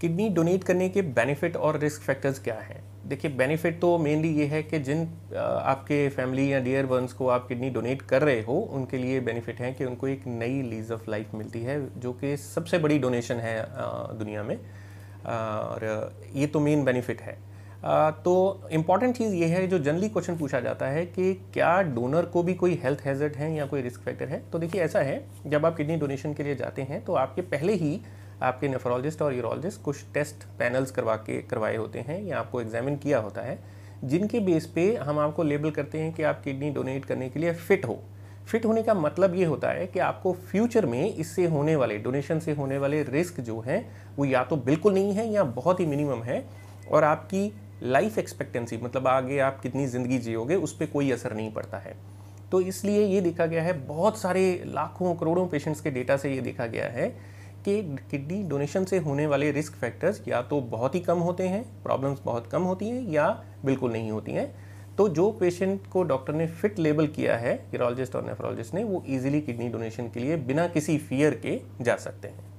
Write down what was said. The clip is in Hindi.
किडनी डोनेट करने के बेनिफिट और रिस्क फैक्टर्स क्या हैं देखिए बेनिफिट तो मेनली ये है कि जिन आपके फैमिली या डियर वंस को आप किडनी डोनेट कर रहे हो उनके लिए बेनिफिट है कि उनको एक नई लीज ऑफ लाइफ मिलती है जो कि सबसे बड़ी डोनेशन है दुनिया में और ये तो मेन बेनिफिट है तो इम्पॉर्टेंट चीज़ ये है जो जनरली क्वेश्चन पूछा जाता है कि क्या डोनर को भी कोई हेल्थ हैजर्ड है या कोई रिस्क फैक्टर है तो देखिए ऐसा है जब आप किडनी डोनेशन के लिए जाते हैं तो आपके पहले ही आपके नेफ्रोलॉजिस्ट और यूरोलॉजिस्ट कुछ टेस्ट पैनल्स करवा के करवाए होते हैं या आपको एग्जामिन किया होता है जिनके बेस पे हम आपको लेबल करते हैं कि आप किडनी डोनेट करने के लिए फ़िट हो फिट होने का मतलब ये होता है कि आपको फ्यूचर में इससे होने वाले डोनेशन से होने वाले रिस्क जो हैं वो या तो बिल्कुल नहीं है या बहुत ही मिनिमम है और आपकी लाइफ एक्सपेक्टेंसी मतलब आगे आप कितनी ज़िंदगी जियोगे उस पर कोई असर नहीं पड़ता है तो इसलिए ये देखा गया है बहुत सारे लाखों करोड़ों पेशेंट्स के डेटा से ये देखा गया है कि किडनी डोनेशन से होने वाले रिस्क फैक्टर्स या तो बहुत ही कम होते हैं प्रॉब्लम्स बहुत कम होती हैं या बिल्कुल नहीं होती हैं तो जो पेशेंट को डॉक्टर ने फिट लेबल किया है यूरोलॉजिस्ट और नेफ्रोलॉजिस्ट ने वो इजीली किडनी डोनेशन के लिए बिना किसी फियर के जा सकते हैं